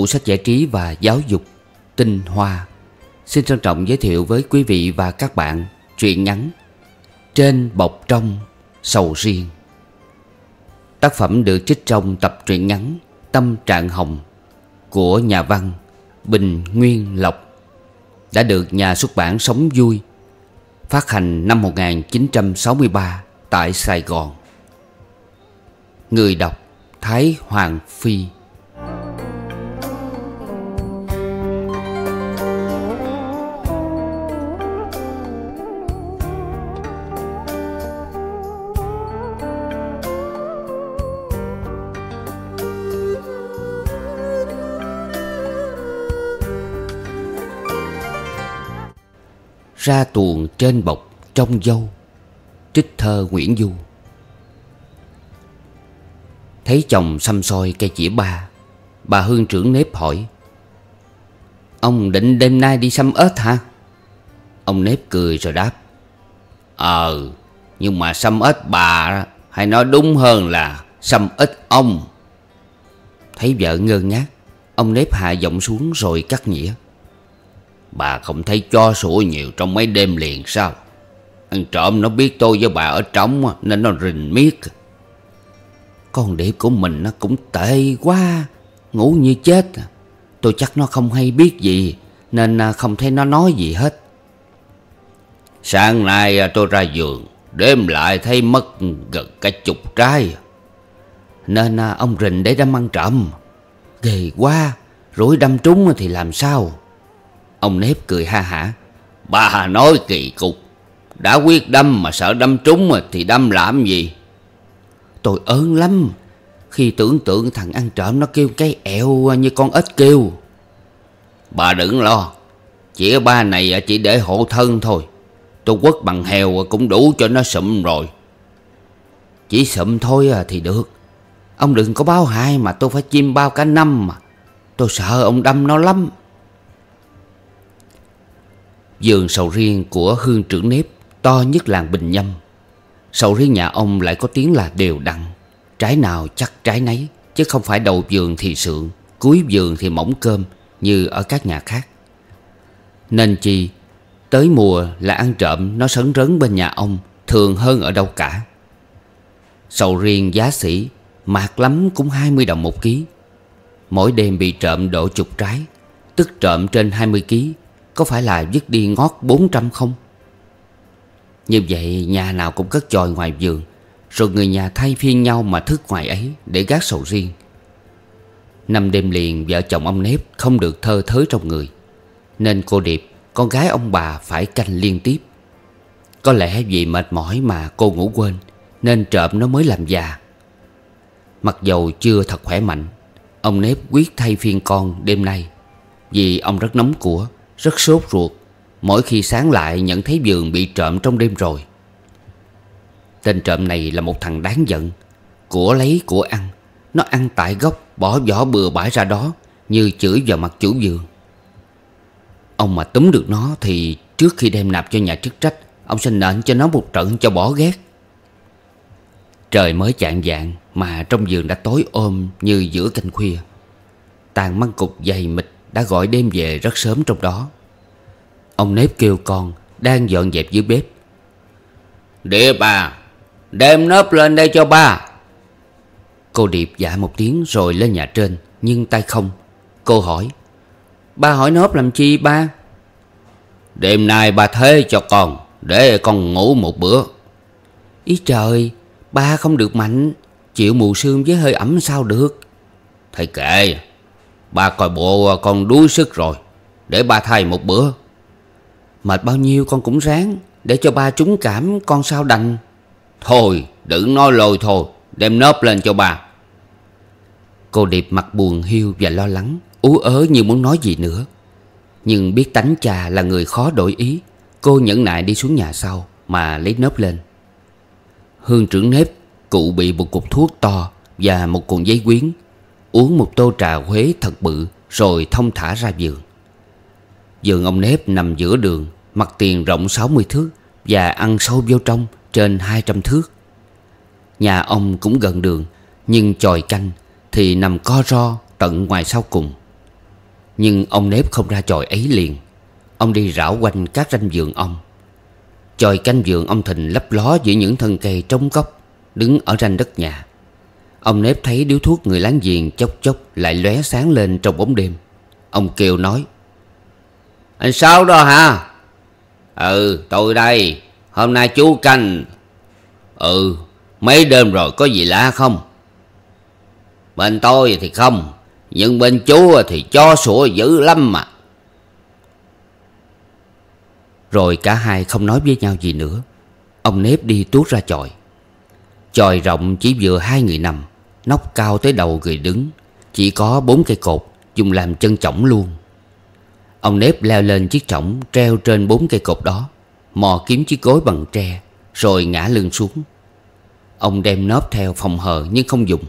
tủ sách giải trí và giáo dục Tinh Hoa Xin trân trọng giới thiệu với quý vị và các bạn truyện ngắn Trên bọc trong sầu riêng Tác phẩm được trích trong tập truyện ngắn Tâm Trạng Hồng của nhà văn Bình Nguyên Lộc đã được nhà xuất bản Sống Vui phát hành năm 1963 tại Sài Gòn. Người đọc Thái Hoàng Phi Ra tuồng trên bọc trong dâu Trích thơ Nguyễn Du Thấy chồng xăm soi cây chỉ ba Bà Hương trưởng nếp hỏi Ông định đêm nay đi xăm ớt hả? Ông nếp cười rồi đáp Ờ Nhưng mà xăm ớt bà Hay nói đúng hơn là xăm ít ông Thấy vợ ngơ ngác Ông nếp hạ giọng xuống rồi cắt nghĩa Bà không thấy cho sủa nhiều trong mấy đêm liền sao Ăn trộm nó biết tôi với bà ở trống Nên nó rình miết Con đĩa của mình nó cũng tệ quá Ngủ như chết Tôi chắc nó không hay biết gì Nên à, không thấy nó nói gì hết Sáng nay à, tôi ra giường Đêm lại thấy mất gần cả chục trái Nên à, ông rình để đâm ăn trộm Ghê quá Rủi đâm trúng thì làm sao Ông nếp cười ha hả Bà nói kỳ cục Đã quyết đâm mà sợ đâm trúng mà thì đâm làm gì Tôi ớn lắm Khi tưởng tượng thằng ăn trộm nó kêu cái ẹo như con ếch kêu Bà đừng lo chỉ ba này à, chỉ để hộ thân thôi Tôi quất bằng hèo à, cũng đủ cho nó sụm rồi Chỉ sụm thôi à, thì được Ông đừng có báo hai mà tôi phải chim bao cả năm mà Tôi sợ ông đâm nó lắm Vườn sầu riêng của Hương Trưởng Nếp To nhất làng Bình Nhâm Sầu riêng nhà ông lại có tiếng là đều đặn Trái nào chắc trái nấy Chứ không phải đầu vườn thì sượng Cuối vườn thì mỏng cơm Như ở các nhà khác Nên chi Tới mùa là ăn trộm Nó sấn rấn bên nhà ông Thường hơn ở đâu cả Sầu riêng giá sỉ Mạt lắm cũng 20 đồng một ký Mỗi đêm bị trộm độ chục trái Tức trộm trên 20 ký có phải là dứt đi ngót 400 không Như vậy nhà nào cũng cất chòi ngoài giường Rồi người nhà thay phiên nhau mà thức ngoài ấy Để gác sầu riêng Năm đêm liền vợ chồng ông Nếp không được thơ thới trong người Nên cô Điệp con gái ông bà phải canh liên tiếp Có lẽ vì mệt mỏi mà cô ngủ quên Nên trộm nó mới làm già Mặc dầu chưa thật khỏe mạnh Ông Nếp quyết thay phiên con đêm nay Vì ông rất nóng của rất sốt ruột Mỗi khi sáng lại nhận thấy giường bị trộm trong đêm rồi Tên trộm này là một thằng đáng giận Của lấy của ăn Nó ăn tại gốc Bỏ vỏ bừa bãi ra đó Như chửi vào mặt chủ giường Ông mà túm được nó Thì trước khi đem nạp cho nhà chức trách Ông sẽ nện cho nó một trận cho bỏ ghét Trời mới chạng dạng Mà trong giường đã tối ôm Như giữa canh khuya Tàn măng cục dày mịch đã gọi đêm về rất sớm trong đó Ông nếp kêu con đang dọn dẹp dưới bếp để bà Đem nếp lên đây cho ba Cô Điệp dạ một tiếng rồi lên nhà trên Nhưng tay không Cô hỏi Ba hỏi nếp làm chi ba Đêm nay ba thế cho con Để con ngủ một bữa Ý trời Ba không được mạnh Chịu mù sương với hơi ẩm sao được Thầy kệ Ba coi bộ à, con đuối sức rồi Để ba thay một bữa Mệt bao nhiêu con cũng ráng Để cho ba trúng cảm con sao đành Thôi đừng nói lôi thôi Đem nớp lên cho bà Cô Điệp mặt buồn hiu và lo lắng Ú ớ như muốn nói gì nữa Nhưng biết tánh cha là người khó đổi ý Cô nhẫn nại đi xuống nhà sau Mà lấy nớp lên Hương trưởng nếp Cụ bị một cục thuốc to Và một cuộn giấy quyến Uống một tô trà Huế thật bự Rồi thông thả ra giường Giường ông nếp nằm giữa đường Mặt tiền rộng 60 thước Và ăn sâu vô trong trên 200 thước Nhà ông cũng gần đường Nhưng chòi canh Thì nằm co ro tận ngoài sau cùng Nhưng ông nếp không ra chòi ấy liền Ông đi rảo quanh các ranh giường ông Chòi canh giường ông Thình lấp ló giữa những thân cây trống gốc Đứng ở ranh đất nhà Ông nếp thấy điếu thuốc người láng giềng chốc chốc lại lóe sáng lên trong bóng đêm Ông kêu nói Anh sao đó hả Ừ tôi đây Hôm nay chú canh Ừ mấy đêm rồi có gì lạ không Bên tôi thì không Nhưng bên chú thì cho sủa dữ lắm mà Rồi cả hai không nói với nhau gì nữa Ông nếp đi tuốt ra chòi Chòi rộng chỉ vừa hai người nằm Nóc cao tới đầu người đứng Chỉ có bốn cây cột Dùng làm chân chỏng luôn Ông nếp leo lên chiếc chỏng Treo trên bốn cây cột đó Mò kiếm chiếc gối bằng tre Rồi ngã lưng xuống Ông đem nớp theo phòng hờ nhưng không dùng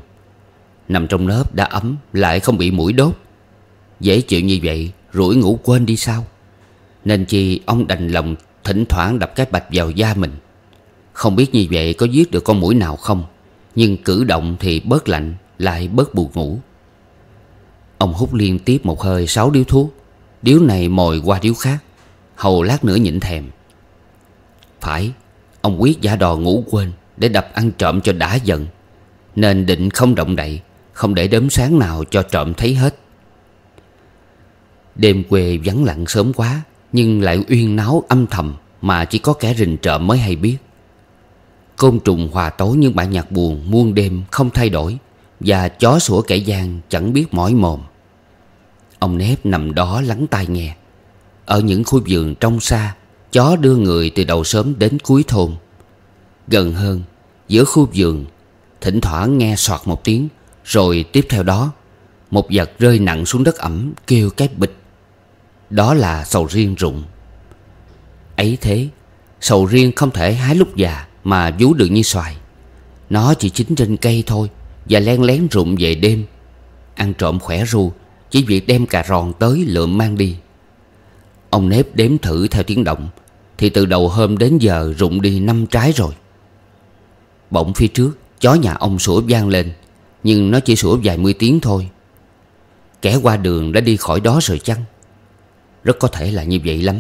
Nằm trong nớp đã ấm Lại không bị mũi đốt Dễ chịu như vậy Rủi ngủ quên đi sao Nên chi ông đành lòng Thỉnh thoảng đập cái bạch vào da mình Không biết như vậy có giết được con mũi nào không nhưng cử động thì bớt lạnh Lại bớt buồn ngủ Ông hút liên tiếp một hơi sáu điếu thuốc Điếu này mồi qua điếu khác Hầu lát nữa nhịn thèm Phải Ông quyết giả đò ngủ quên Để đập ăn trộm cho đã giận Nên định không động đậy Không để đếm sáng nào cho trộm thấy hết Đêm quê vắng lặng sớm quá Nhưng lại uyên náo âm thầm Mà chỉ có kẻ rình trộm mới hay biết Côn trùng hòa tối những bản nhạc buồn muôn đêm không thay đổi Và chó sủa kẻ gian chẳng biết mỏi mồm Ông nếp nằm đó lắng tai nghe Ở những khu vườn trong xa Chó đưa người từ đầu sớm đến cuối thôn Gần hơn Giữa khu vườn Thỉnh thoảng nghe soạt một tiếng Rồi tiếp theo đó Một vật rơi nặng xuống đất ẩm kêu cái bịch Đó là sầu riêng rụng Ấy thế Sầu riêng không thể hái lúc già mà vú được như xoài Nó chỉ chín trên cây thôi Và len lén rụng về đêm Ăn trộm khỏe ru Chỉ việc đem cà ròn tới lượm mang đi Ông nếp đếm thử theo tiếng động Thì từ đầu hôm đến giờ rụng đi năm trái rồi Bỗng phía trước Chó nhà ông sủa vang lên Nhưng nó chỉ sủa vài mươi tiếng thôi Kẻ qua đường đã đi khỏi đó rồi chăng Rất có thể là như vậy lắm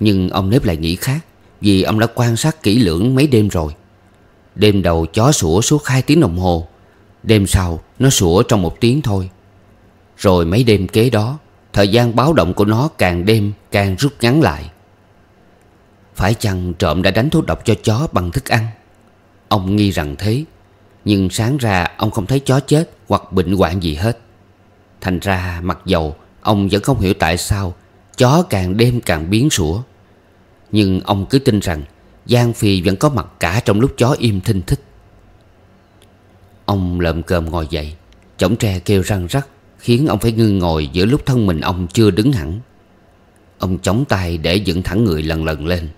Nhưng ông nếp lại nghĩ khác vì ông đã quan sát kỹ lưỡng mấy đêm rồi Đêm đầu chó sủa suốt hai tiếng đồng hồ Đêm sau nó sủa trong một tiếng thôi Rồi mấy đêm kế đó Thời gian báo động của nó càng đêm càng rút ngắn lại Phải chăng trộm đã đánh thuốc độc cho chó bằng thức ăn Ông nghi rằng thế Nhưng sáng ra ông không thấy chó chết hoặc bệnh hoạn gì hết Thành ra mặc dầu ông vẫn không hiểu tại sao Chó càng đêm càng biến sủa nhưng ông cứ tin rằng Giang Phi vẫn có mặt cả trong lúc chó im thinh thích Ông lợm cơm ngồi dậy Chổng tre kêu răng rắc Khiến ông phải ngưng ngồi giữa lúc thân mình ông chưa đứng hẳn Ông chống tay để dựng thẳng người lần lần lên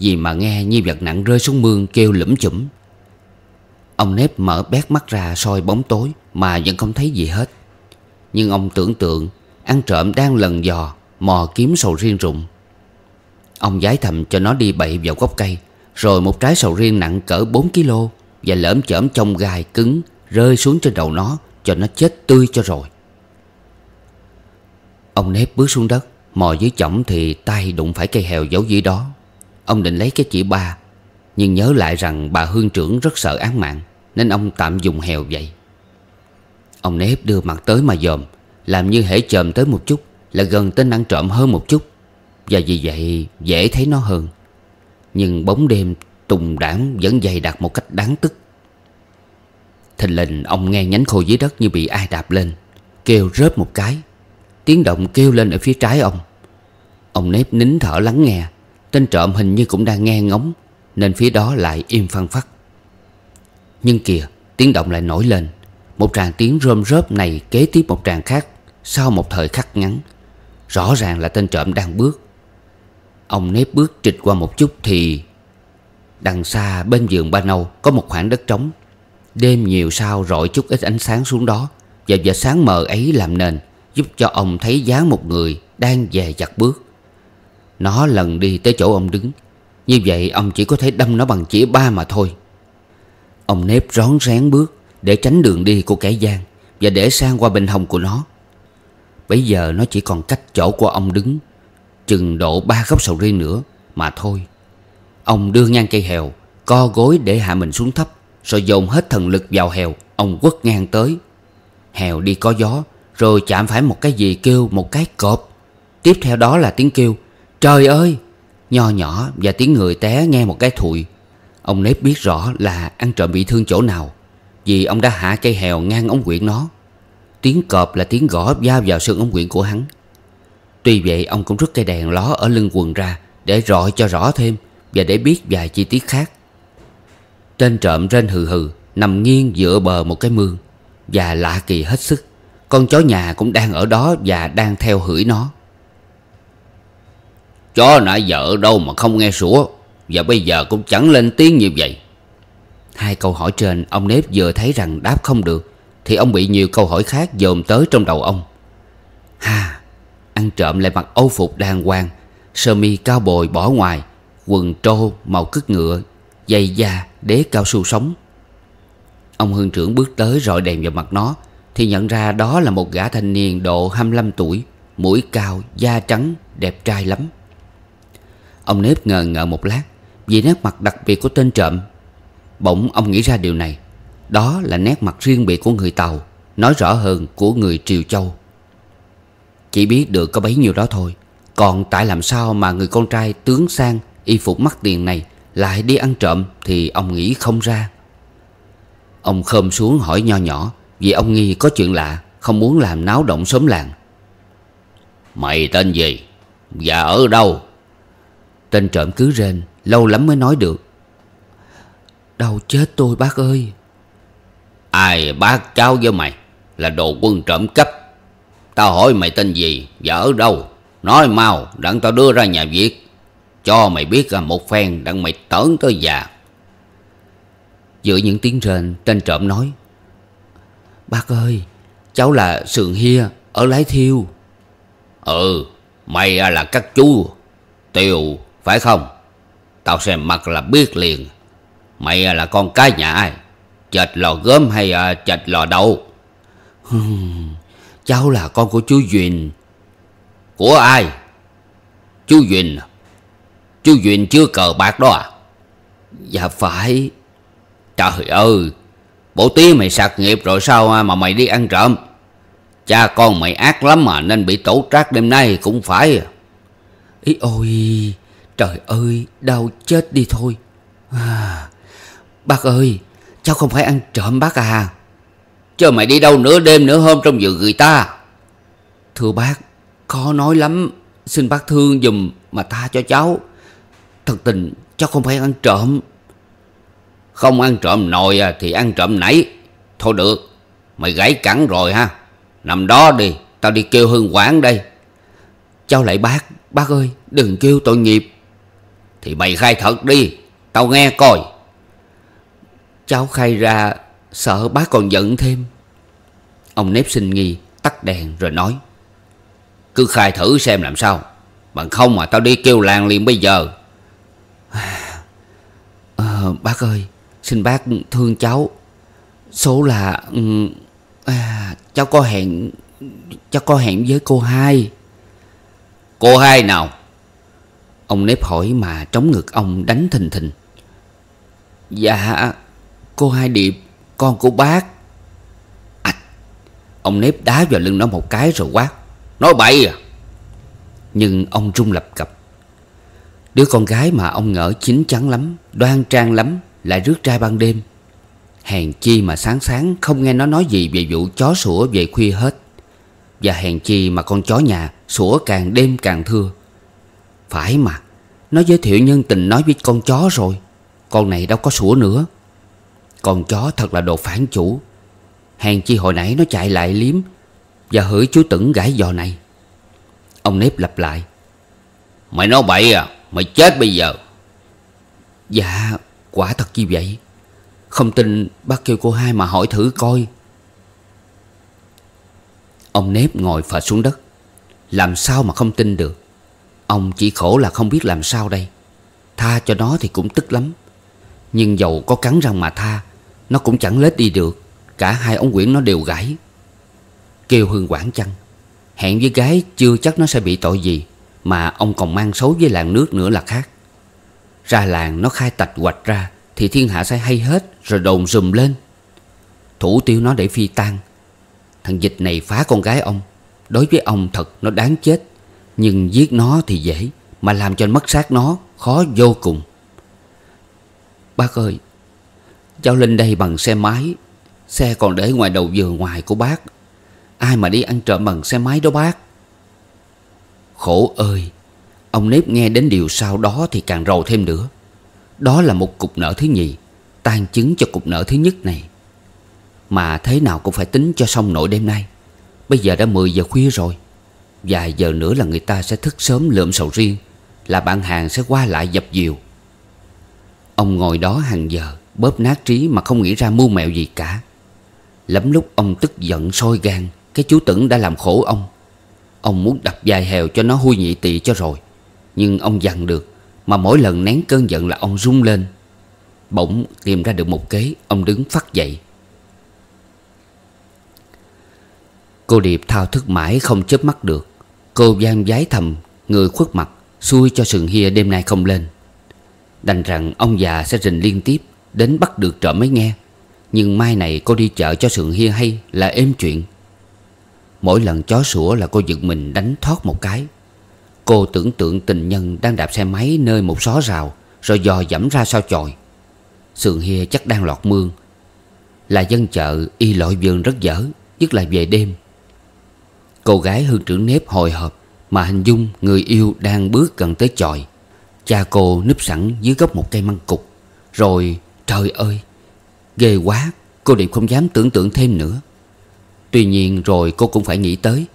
Vì mà nghe như vật nặng rơi xuống mương kêu lủm chủm Ông nếp mở bét mắt ra soi bóng tối Mà vẫn không thấy gì hết Nhưng ông tưởng tượng Ăn trộm đang lần dò Mò kiếm sầu riêng rụng Ông giái thầm cho nó đi bậy vào gốc cây Rồi một trái sầu riêng nặng cỡ 4 kg Và lỡm chởm trong gai cứng Rơi xuống trên đầu nó Cho nó chết tươi cho rồi Ông nếp bước xuống đất Mò dưới chỏng thì tay đụng phải cây hèo giấu dưới đó Ông định lấy cái chỉ ba Nhưng nhớ lại rằng bà hương trưởng rất sợ án mạng Nên ông tạm dùng hèo vậy Ông nếp đưa mặt tới mà dòm Làm như hễ chồm tới một chút Là gần tên ăn trộm hơn một chút và vì vậy dễ thấy nó hơn Nhưng bóng đêm tùng đảm vẫn dày đặc một cách đáng tức Thình lình ông nghe nhánh khô dưới đất như bị ai đạp lên Kêu rớt một cái Tiếng động kêu lên ở phía trái ông Ông nếp nín thở lắng nghe Tên trộm hình như cũng đang nghe ngóng Nên phía đó lại im phăng phắc Nhưng kìa tiếng động lại nổi lên Một tràng tiếng rơm rớp này kế tiếp một tràng khác Sau một thời khắc ngắn Rõ ràng là tên trộm đang bước Ông nếp bước trịch qua một chút thì Đằng xa bên giường ba nâu Có một khoảng đất trống Đêm nhiều sao rọi chút ít ánh sáng xuống đó Và vệt sáng mờ ấy làm nền Giúp cho ông thấy dáng một người Đang về chặt bước Nó lần đi tới chỗ ông đứng Như vậy ông chỉ có thể đâm nó bằng chỉ ba mà thôi Ông nếp rón rén bước Để tránh đường đi của kẻ gian Và để sang qua bên hông của nó Bây giờ nó chỉ còn cách chỗ của ông đứng Chừng độ ba gốc sầu riêng nữa Mà thôi Ông đưa ngang cây hèo Co gối để hạ mình xuống thấp Rồi dồn hết thần lực vào hèo Ông quất ngang tới Hèo đi có gió Rồi chạm phải một cái gì kêu một cái cọp Tiếp theo đó là tiếng kêu Trời ơi Nho nhỏ và tiếng người té nghe một cái thụi Ông nếp biết rõ là ăn trộm bị thương chỗ nào Vì ông đã hạ cây hèo ngang ống quyện nó Tiếng cọp là tiếng gõ va vào xương ống quyện của hắn Tuy vậy ông cũng rút cây đèn ló ở lưng quần ra Để rọi cho rõ thêm Và để biết vài chi tiết khác Tên trộm rên hừ hừ Nằm nghiêng dựa bờ một cái mương Và lạ kỳ hết sức Con chó nhà cũng đang ở đó Và đang theo hửi nó Chó nãy vợ đâu mà không nghe sủa Và bây giờ cũng chẳng lên tiếng như vậy Hai câu hỏi trên Ông Nếp vừa thấy rằng đáp không được Thì ông bị nhiều câu hỏi khác dồn tới trong đầu ông Ha Ăn trộm lại mặc âu phục đàng hoàng Sơ mi cao bồi bỏ ngoài Quần trâu màu cứt ngựa Giày da đế cao su sống Ông hương trưởng bước tới rọi đèn vào mặt nó Thì nhận ra đó là một gã thanh niên độ 25 tuổi Mũi cao, da trắng, đẹp trai lắm Ông nếp ngờ ngợ một lát Vì nét mặt đặc biệt của tên trộm Bỗng ông nghĩ ra điều này Đó là nét mặt riêng biệt của người Tàu Nói rõ hơn của người Triều Châu chỉ biết được có bấy nhiêu đó thôi Còn tại làm sao mà người con trai tướng sang Y phục mắc tiền này Lại đi ăn trộm thì ông nghĩ không ra Ông khơm xuống hỏi nho nhỏ Vì ông nghi có chuyện lạ Không muốn làm náo động sớm làng Mày tên gì Và ở đâu Tên trộm cứ rên Lâu lắm mới nói được Đau chết tôi bác ơi Ai bác cháu với mày Là đồ quân trộm cắp Tao hỏi mày tên gì Và ở đâu Nói mau đặng tao đưa ra nhà viết Cho mày biết là một phen đặng mày tởn tới già Giữa những tiếng rên Tên trộm nói Bác ơi Cháu là Sườn Hia ở Lái Thiêu Ừ Mày là các chú tiều phải không Tao xem mặt là biết liền Mày là con cái nhà ai Chệt lò gớm hay à, chệt lò đậu Cháu là con của chú Duyên Của ai Chú Duyên à? Chú Duyên chưa cờ bạc đó à Dạ phải Trời ơi Bộ tí mày sạc nghiệp rồi sao à mà mày đi ăn trộm Cha con mày ác lắm mà Nên bị tổ trác đêm nay cũng phải à. Ý ôi Trời ơi đau chết đi thôi à, Bác ơi Cháu không phải ăn trộm bác à cho mày đi đâu nửa đêm nửa hôm trong giường người ta Thưa bác Khó nói lắm Xin bác thương dùm mà tha cho cháu Thật tình cháu không phải ăn trộm Không ăn trộm nồi à thì ăn trộm nãy Thôi được Mày gãy cẳng rồi ha Nằm đó đi Tao đi kêu hưng quản đây Cháu lại bác Bác ơi đừng kêu tội nghiệp Thì mày khai thật đi Tao nghe coi Cháu khai ra Sợ bác còn giận thêm Ông nếp sinh nghi Tắt đèn rồi nói Cứ khai thử xem làm sao Bằng không mà tao đi kêu làng liền bây giờ à, Bác ơi Xin bác thương cháu Số là ừ, à, Cháu có hẹn Cháu có hẹn với cô hai Cô hai nào Ông nếp hỏi mà trống ngực ông đánh thình thình Dạ Cô hai Điệp con của bác Ảch Ông nếp đá vào lưng nó một cái rồi quát Nói bậy à Nhưng ông rung lập cập Đứa con gái mà ông ngỡ chín chắn lắm Đoan trang lắm Lại rước trai ban đêm Hèn chi mà sáng sáng không nghe nó nói gì về vụ chó sủa về khuya hết Và hèn chi mà con chó nhà sủa càng đêm càng thưa Phải mà Nó giới thiệu nhân tình nói với con chó rồi Con này đâu có sủa nữa con chó thật là đồ phản chủ Hèn chi hồi nãy nó chạy lại liếm Và hửi chú Tửng gãi giò này Ông nếp lặp lại Mày nói bậy à Mày chết bây giờ Dạ quả thật như vậy Không tin bác kêu cô hai mà hỏi thử coi Ông nếp ngồi phật xuống đất Làm sao mà không tin được Ông chỉ khổ là không biết làm sao đây Tha cho nó thì cũng tức lắm Nhưng dầu có cắn răng mà tha nó cũng chẳng lết đi được Cả hai ống quyển nó đều gãy Kêu Hương quản chăng Hẹn với gái chưa chắc nó sẽ bị tội gì Mà ông còn mang xấu với làng nước nữa là khác Ra làng nó khai tạch hoạch ra Thì thiên hạ sẽ hay hết Rồi đồn rùm lên Thủ tiêu nó để phi tan Thằng dịch này phá con gái ông Đối với ông thật nó đáng chết Nhưng giết nó thì dễ Mà làm cho mất xác nó khó vô cùng Bác ơi Cháu lên đây bằng xe máy Xe còn để ngoài đầu giường ngoài của bác Ai mà đi ăn trộm bằng xe máy đó bác Khổ ơi Ông Nếp nghe đến điều sau đó thì càng rầu thêm nữa Đó là một cục nợ thứ nhì Tan chứng cho cục nợ thứ nhất này Mà thế nào cũng phải tính cho xong nội đêm nay Bây giờ đã 10 giờ khuya rồi Vài giờ nữa là người ta sẽ thức sớm lượm sầu riêng Là bạn hàng sẽ qua lại dập dìu Ông ngồi đó hàng giờ Bóp nát trí mà không nghĩ ra mưu mẹo gì cả Lắm lúc ông tức giận sôi gan Cái chú tửng đã làm khổ ông Ông muốn đập dài hèo cho nó hôi nhị tị cho rồi Nhưng ông dằn được Mà mỗi lần nén cơn giận là ông rung lên Bỗng tìm ra được một kế Ông đứng phát dậy Cô Điệp thao thức mãi không chớp mắt được Cô gian giái thầm Người khuất mặt Xui cho sừng hia đêm nay không lên Đành rằng ông già sẽ rình liên tiếp Đến bắt được trộm mới nghe Nhưng mai này cô đi chợ cho sườn hia hay là êm chuyện Mỗi lần chó sủa là cô giật mình đánh thoát một cái Cô tưởng tượng tình nhân đang đạp xe máy nơi một xó rào Rồi dò dẫm ra sao chòi Sườn hia chắc đang lọt mương Là dân chợ y lội vườn rất dở Nhất là về đêm Cô gái hương trưởng nếp hồi hộp Mà hình dung người yêu đang bước gần tới chòi Cha cô núp sẵn dưới gốc một cây măng cục Rồi Trời ơi Ghê quá Cô Điệp không dám tưởng tượng thêm nữa Tuy nhiên rồi cô cũng phải nghĩ tới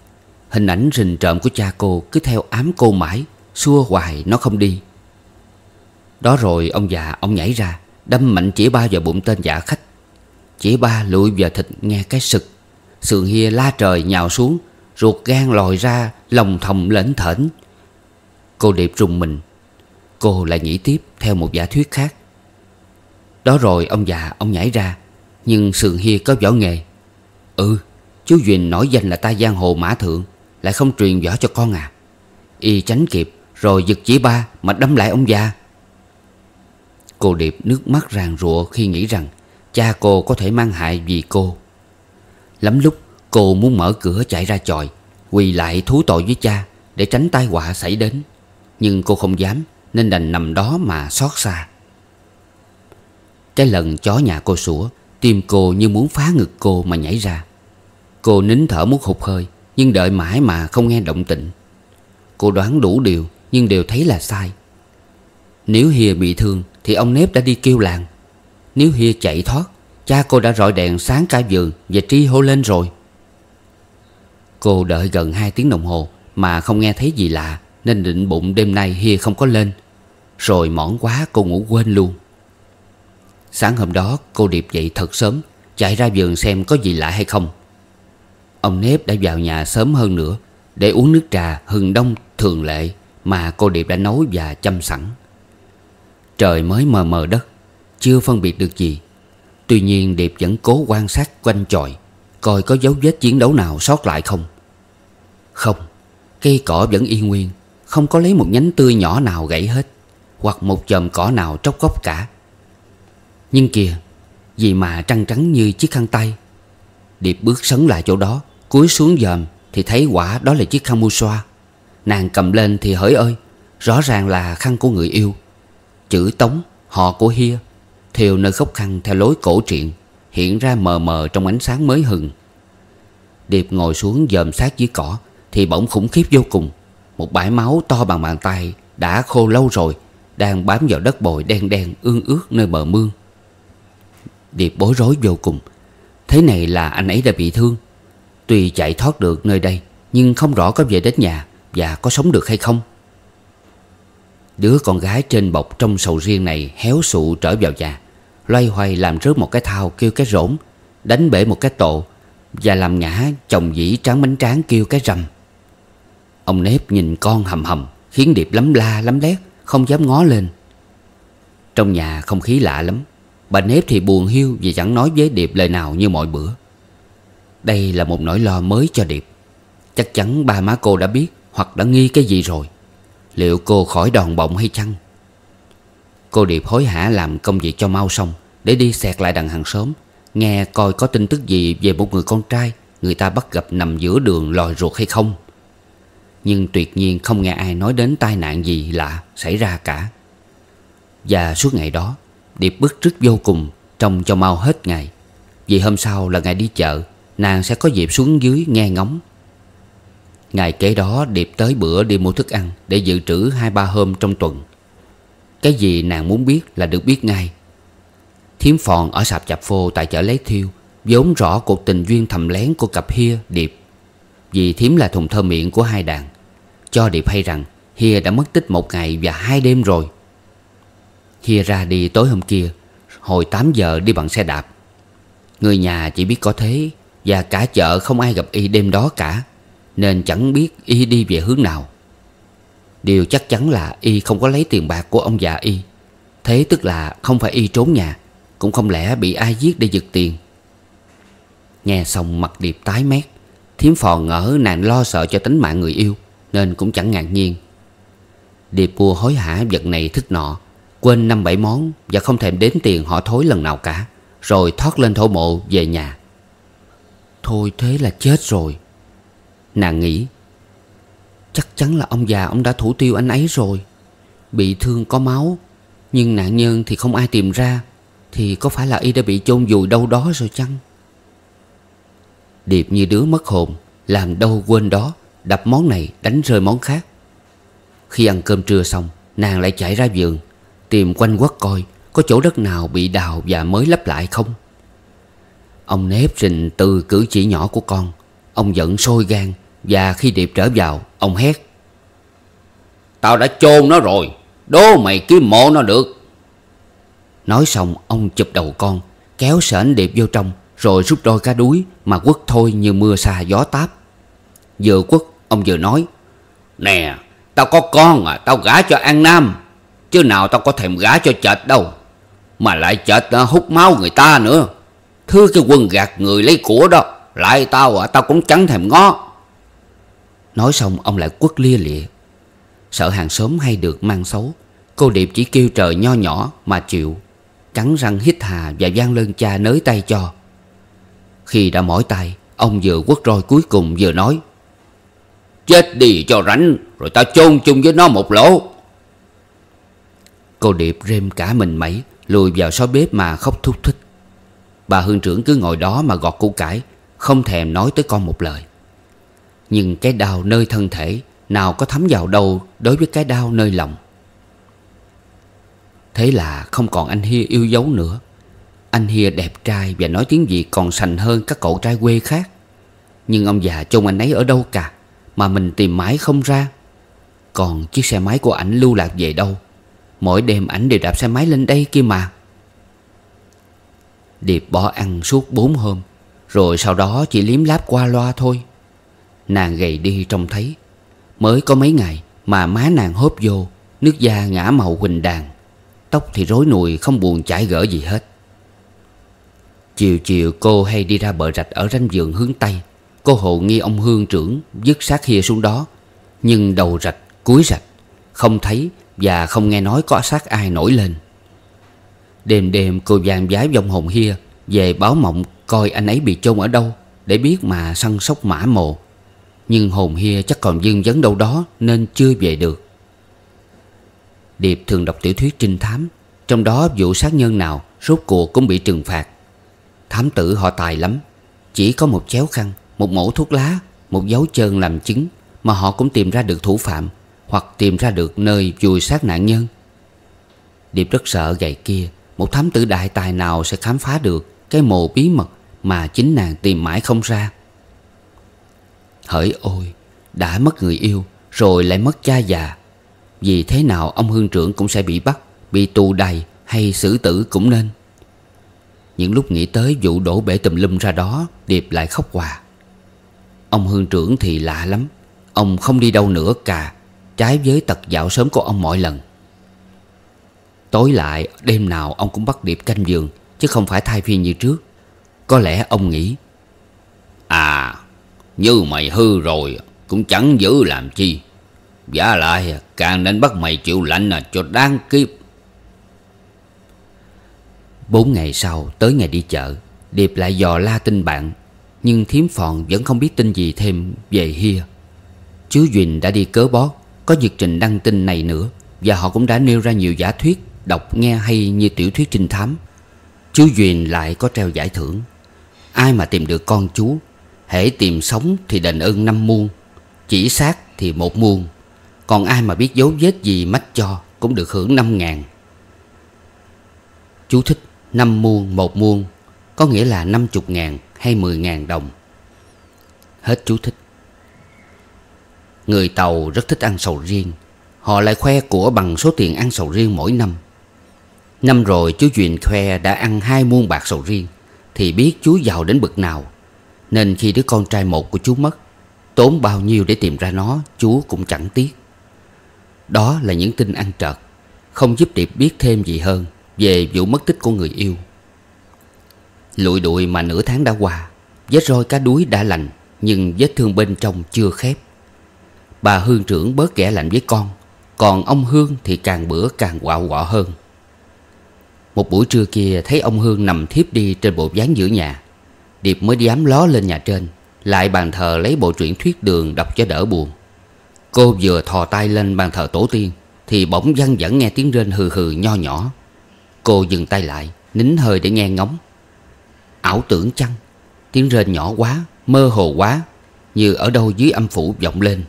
Hình ảnh rình trộm của cha cô cứ theo ám cô mãi Xua hoài nó không đi Đó rồi ông già ông nhảy ra Đâm mạnh chỉ ba vào bụng tên giả khách Chỉ ba lụi vào thịt nghe cái sực Sườn hia la trời nhào xuống Ruột gan lòi ra Lòng thòng lẩn thởn Cô Điệp rùng mình Cô lại nghĩ tiếp theo một giả thuyết khác đó rồi ông già ông nhảy ra Nhưng sườn hia có võ nghề Ừ chú Duyên nổi danh là ta giang hồ mã thượng Lại không truyền võ cho con à Y tránh kịp rồi giật chỉ ba mà đâm lại ông già Cô Điệp nước mắt ràng rụa khi nghĩ rằng Cha cô có thể mang hại vì cô Lắm lúc cô muốn mở cửa chạy ra chòi Quỳ lại thú tội với cha Để tránh tai họa xảy đến Nhưng cô không dám Nên đành nằm đó mà xót xa cái lần chó nhà cô sủa Tim cô như muốn phá ngực cô mà nhảy ra Cô nín thở muốn hụt hơi Nhưng đợi mãi mà không nghe động tĩnh Cô đoán đủ điều Nhưng đều thấy là sai Nếu Hia bị thương Thì ông nếp đã đi kêu làng Nếu Hia chạy thoát Cha cô đã rọi đèn sáng cả giường Và tri hô lên rồi Cô đợi gần 2 tiếng đồng hồ Mà không nghe thấy gì lạ Nên định bụng đêm nay Hia không có lên Rồi mỏng quá cô ngủ quên luôn Sáng hôm đó cô Điệp dậy thật sớm Chạy ra vườn xem có gì lạ hay không Ông Nếp đã vào nhà sớm hơn nữa Để uống nước trà hừng đông thường lệ Mà cô Điệp đã nấu và chăm sẵn Trời mới mờ mờ đất Chưa phân biệt được gì Tuy nhiên Điệp vẫn cố quan sát quanh chòi Coi có dấu vết chiến đấu nào sót lại không Không Cây cỏ vẫn y nguyên Không có lấy một nhánh tươi nhỏ nào gãy hết Hoặc một chòm cỏ nào tróc gốc cả nhưng kìa Gì mà trăng trắng như chiếc khăn tay Điệp bước sấn lại chỗ đó Cúi xuống dòm Thì thấy quả đó là chiếc khăn mua xoa Nàng cầm lên thì hỡi ơi Rõ ràng là khăn của người yêu Chữ tống Họ của Hia Thiều nơi góc khăn theo lối cổ truyện Hiện ra mờ mờ trong ánh sáng mới hừng Điệp ngồi xuống dòm sát dưới cỏ Thì bỗng khủng khiếp vô cùng Một bãi máu to bằng bàn tay Đã khô lâu rồi Đang bám vào đất bồi đen đen ương ướt nơi bờ mương Điệp bối rối vô cùng Thế này là anh ấy đã bị thương Tuy chạy thoát được nơi đây Nhưng không rõ có về đến nhà Và có sống được hay không Đứa con gái trên bọc trong sầu riêng này Héo sụ trở vào nhà Loay hoay làm rớt một cái thao kêu cái rỗng Đánh bể một cái tổ Và làm ngã chồng dĩ tráng bánh tráng kêu cái rầm Ông nếp nhìn con hầm hầm Khiến Điệp lắm la lắm lét Không dám ngó lên Trong nhà không khí lạ lắm bà nếp thì buồn hiu Vì chẳng nói với Điệp lời nào như mọi bữa Đây là một nỗi lo mới cho Điệp Chắc chắn ba má cô đã biết Hoặc đã nghi cái gì rồi Liệu cô khỏi đòn bọng hay chăng Cô Điệp hối hả làm công việc cho mau xong Để đi xẹt lại đằng hàng xóm Nghe coi có tin tức gì về một người con trai Người ta bắt gặp nằm giữa đường lòi ruột hay không Nhưng tuyệt nhiên không nghe ai nói đến tai nạn gì lạ xảy ra cả Và suốt ngày đó Điệp bức rứt vô cùng Trông cho mau hết ngày Vì hôm sau là ngày đi chợ Nàng sẽ có dịp xuống dưới nghe ngóng Ngày kế đó Điệp tới bữa đi mua thức ăn Để dự trữ hai ba hôm trong tuần Cái gì nàng muốn biết là được biết ngay Thiếm phòn ở sạp chạp phô tại chợ lấy thiêu vốn rõ cuộc tình duyên thầm lén của cặp Hia Điệp Vì Thiếm là thùng thơ miệng của hai đàn Cho Điệp hay rằng Hia đã mất tích một ngày và hai đêm rồi Kia ra đi tối hôm kia Hồi 8 giờ đi bằng xe đạp Người nhà chỉ biết có thế Và cả chợ không ai gặp y đêm đó cả Nên chẳng biết y đi về hướng nào Điều chắc chắn là y không có lấy tiền bạc của ông già y Thế tức là không phải y trốn nhà Cũng không lẽ bị ai giết để giật tiền Nghe xong mặt điệp tái mét Thiếm phò ngỡ nàng lo sợ cho tính mạng người yêu Nên cũng chẳng ngạc nhiên Điệp vua hối hả vật này thức nọ Quên năm bảy món Và không thèm đến tiền họ thối lần nào cả Rồi thoát lên thổ mộ về nhà Thôi thế là chết rồi Nàng nghĩ Chắc chắn là ông già ông đã thủ tiêu anh ấy rồi Bị thương có máu Nhưng nạn nhân thì không ai tìm ra Thì có phải là y đã bị chôn vùi đâu đó rồi chăng Điệp như đứa mất hồn Làm đâu quên đó Đập món này đánh rơi món khác Khi ăn cơm trưa xong Nàng lại chạy ra giường Tìm quanh quất coi Có chỗ đất nào bị đào và mới lấp lại không Ông nếp rình từ cử chỉ nhỏ của con Ông giận sôi gan Và khi Điệp trở vào Ông hét Tao đã chôn nó rồi Đố mày kiếm mộ nó được Nói xong ông chụp đầu con Kéo sển Điệp vô trong Rồi rút đôi cá đuối Mà quất thôi như mưa xa gió táp Vừa quất ông vừa nói Nè tao có con à Tao gả cho An Nam Chứ nào tao có thèm gá cho chệt đâu Mà lại chệt ờ, hút máu người ta nữa Thứ cái quân gạt người lấy của đó Lại tao à tao cũng chẳng thèm ngó Nói xong ông lại quất lia lịa Sợ hàng xóm hay được mang xấu Cô Điệp chỉ kêu trời nho nhỏ mà chịu Cắn răng hít hà và gian lên cha nới tay cho Khi đã mỏi tay Ông vừa quất roi cuối cùng vừa nói Chết đi cho rảnh Rồi tao chôn chung với nó một lỗ Cô Điệp rêm cả mình mẩy Lùi vào sau bếp mà khóc thúc thích Bà hương trưởng cứ ngồi đó mà gọt củ cải Không thèm nói tới con một lời Nhưng cái đau nơi thân thể Nào có thấm vào đâu Đối với cái đau nơi lòng Thế là không còn anh Hia yêu dấu nữa Anh Hia đẹp trai và nói tiếng Việt còn sành hơn các cậu trai quê khác Nhưng ông già chôn anh ấy ở đâu cả Mà mình tìm mãi không ra Còn chiếc xe máy của ảnh lưu lạc về đâu Mỗi đêm ảnh đều đạp xe máy lên đây kia mà Điệp bỏ ăn suốt bốn hôm Rồi sau đó chỉ liếm láp qua loa thôi Nàng gầy đi trông thấy Mới có mấy ngày mà má nàng hốp vô Nước da ngã màu huỳnh đàn Tóc thì rối nùi không buồn chải gỡ gì hết Chiều chiều cô hay đi ra bờ rạch ở ranh vườn hướng Tây Cô hộ nghi ông hương trưởng dứt xác hia xuống đó Nhưng đầu rạch, cuối rạch Không thấy và không nghe nói có xác ai nổi lên Đêm đêm cô vàng vái vong hồn hia Về báo mộng coi anh ấy bị chôn ở đâu Để biết mà săn sóc mã mồ Nhưng hồn hia chắc còn dương vấn đâu đó Nên chưa về được Điệp thường đọc tiểu thuyết trinh thám Trong đó vụ sát nhân nào Rốt cuộc cũng bị trừng phạt Thám tử họ tài lắm Chỉ có một chéo khăn Một mẫu thuốc lá Một dấu chân làm chứng Mà họ cũng tìm ra được thủ phạm hoặc tìm ra được nơi vùi xác nạn nhân Điệp rất sợ gầy kia Một thám tử đại tài nào sẽ khám phá được Cái mồ bí mật mà chính nàng tìm mãi không ra Hỡi ôi Đã mất người yêu Rồi lại mất cha già Vì thế nào ông hương trưởng cũng sẽ bị bắt Bị tù đầy hay xử tử cũng nên Những lúc nghĩ tới vụ đổ bể tùm lum ra đó Điệp lại khóc hòa Ông hương trưởng thì lạ lắm Ông không đi đâu nữa cả Trái với tật dạo sớm của ông mọi lần Tối lại đêm nào ông cũng bắt điệp canh giường Chứ không phải thay phiên như trước Có lẽ ông nghĩ À như mày hư rồi Cũng chẳng giữ làm chi Giả lại càng nên bắt mày chịu lạnh là cho đáng kiếp Bốn ngày sau tới ngày đi chợ Điệp lại dò la tin bạn Nhưng thiếm phòn vẫn không biết tin gì thêm về Hia Chứ Duỳnh đã đi cớ bót có nhật trình đăng tin này nữa Và họ cũng đã nêu ra nhiều giả thuyết Đọc nghe hay như tiểu thuyết trinh thám Chú Duyên lại có treo giải thưởng Ai mà tìm được con chú Hễ tìm sống thì đền ơn năm muôn Chỉ xác thì một muôn Còn ai mà biết dấu vết gì mách cho Cũng được hưởng năm ngàn Chú thích năm muôn một muôn Có nghĩa là năm chục ngàn hay mười ngàn đồng Hết chú thích Người Tàu rất thích ăn sầu riêng Họ lại khoe của bằng số tiền ăn sầu riêng mỗi năm Năm rồi chú Duyện khoe đã ăn hai muôn bạc sầu riêng Thì biết chú giàu đến bực nào Nên khi đứa con trai một của chú mất Tốn bao nhiêu để tìm ra nó chú cũng chẳng tiếc Đó là những tin ăn trợt Không giúp Điệp biết thêm gì hơn Về vụ mất tích của người yêu Lụi đụi mà nửa tháng đã qua Vết roi cá đuối đã lành Nhưng vết thương bên trong chưa khép Bà Hương trưởng bớt ghẻ lạnh với con Còn ông Hương thì càng bữa càng quạo quọ hơn Một buổi trưa kia thấy ông Hương nằm thiếp đi trên bộ gián giữa nhà Điệp mới dám ló lên nhà trên Lại bàn thờ lấy bộ truyện thuyết đường đọc cho đỡ buồn Cô vừa thò tay lên bàn thờ tổ tiên Thì bỗng văng vẫn nghe tiếng rên hừ hừ nho nhỏ Cô dừng tay lại Nín hơi để nghe ngóng Ảo tưởng chăng Tiếng rên nhỏ quá Mơ hồ quá Như ở đâu dưới âm phủ vọng lên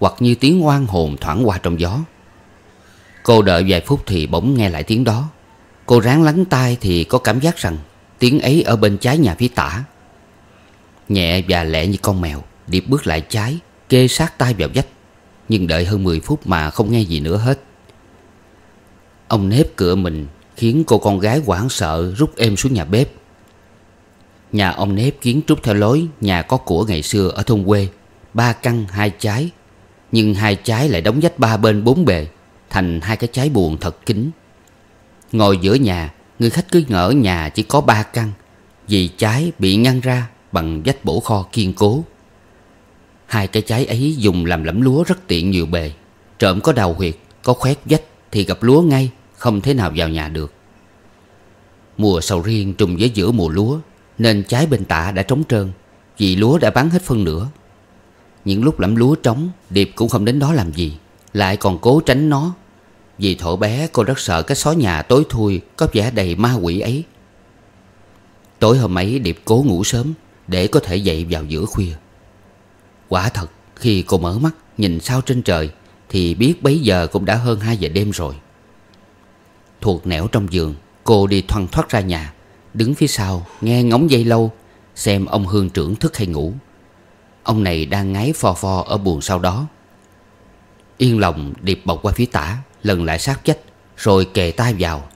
hoặc như tiếng oan hồn thoảng qua trong gió Cô đợi vài phút thì bỗng nghe lại tiếng đó Cô ráng lắng tai thì có cảm giác rằng Tiếng ấy ở bên trái nhà phía tả Nhẹ và lẹ như con mèo Điệp bước lại trái Kê sát tai vào vách Nhưng đợi hơn 10 phút mà không nghe gì nữa hết Ông nếp cửa mình Khiến cô con gái hoảng sợ rút êm xuống nhà bếp Nhà ông nếp kiến trúc theo lối Nhà có của ngày xưa ở thôn quê Ba căn hai trái nhưng hai trái lại đóng vách ba bên bốn bề Thành hai cái trái buồn thật kín Ngồi giữa nhà Người khách cứ ngỡ nhà chỉ có ba căn Vì trái bị ngăn ra Bằng vách bổ kho kiên cố Hai cái trái ấy dùng làm lẫm lúa rất tiện nhiều bề Trộm có đào huyệt Có khoét vách thì gặp lúa ngay Không thế nào vào nhà được Mùa sầu riêng trùng với giữa mùa lúa Nên trái bên tả đã trống trơn Vì lúa đã bán hết phân nửa những lúc lẫm lúa trống Điệp cũng không đến đó làm gì Lại còn cố tránh nó Vì thổ bé cô rất sợ cái xó nhà tối thui Có vẻ đầy ma quỷ ấy Tối hôm ấy Điệp cố ngủ sớm Để có thể dậy vào giữa khuya Quả thật khi cô mở mắt Nhìn sao trên trời Thì biết bấy giờ cũng đã hơn 2 giờ đêm rồi Thuộc nẻo trong giường Cô đi thoăn thoát ra nhà Đứng phía sau nghe ngóng dây lâu Xem ông hương trưởng thức hay ngủ Ông này đang ngáy phò phò ở buồn sau đó Yên lòng Điệp bọc qua phía tả Lần lại sát chết Rồi kề tai vào